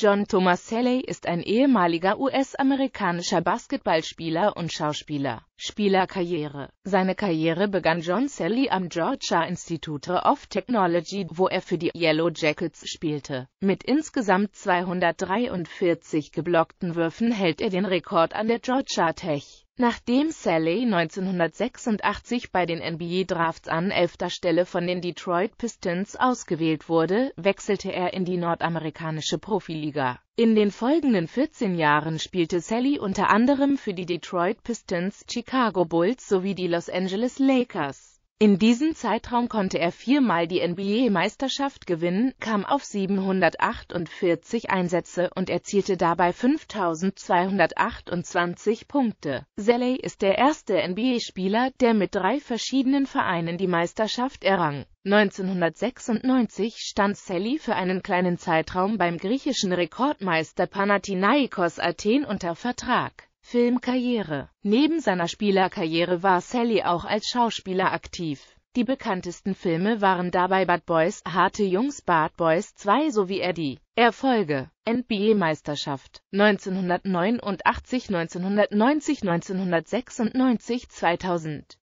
John Thomas Tomaselli ist ein ehemaliger US-amerikanischer Basketballspieler und Schauspieler. Spielerkarriere Seine Karriere begann John Selly am Georgia Institute of Technology, wo er für die Yellow Jackets spielte. Mit insgesamt 243 geblockten Würfen hält er den Rekord an der Georgia Tech. Nachdem Sally 1986 bei den NBA-Drafts an elfter Stelle von den Detroit Pistons ausgewählt wurde, wechselte er in die nordamerikanische Profiliga. In den folgenden 14 Jahren spielte Sally unter anderem für die Detroit Pistons, Chicago Bulls sowie die Los Angeles Lakers. In diesem Zeitraum konnte er viermal die NBA-Meisterschaft gewinnen, kam auf 748 Einsätze und erzielte dabei 5.228 Punkte. Saley ist der erste NBA-Spieler, der mit drei verschiedenen Vereinen die Meisterschaft errang. 1996 stand Sally für einen kleinen Zeitraum beim griechischen Rekordmeister Panathinaikos Athen unter Vertrag. Filmkarriere. Neben seiner Spielerkarriere war Sally auch als Schauspieler aktiv. Die bekanntesten Filme waren dabei Bad Boys, Harte Jungs, Bad Boys 2 sowie Eddie. Erfolge NBA-Meisterschaft 1989, 1990, 1996, 2000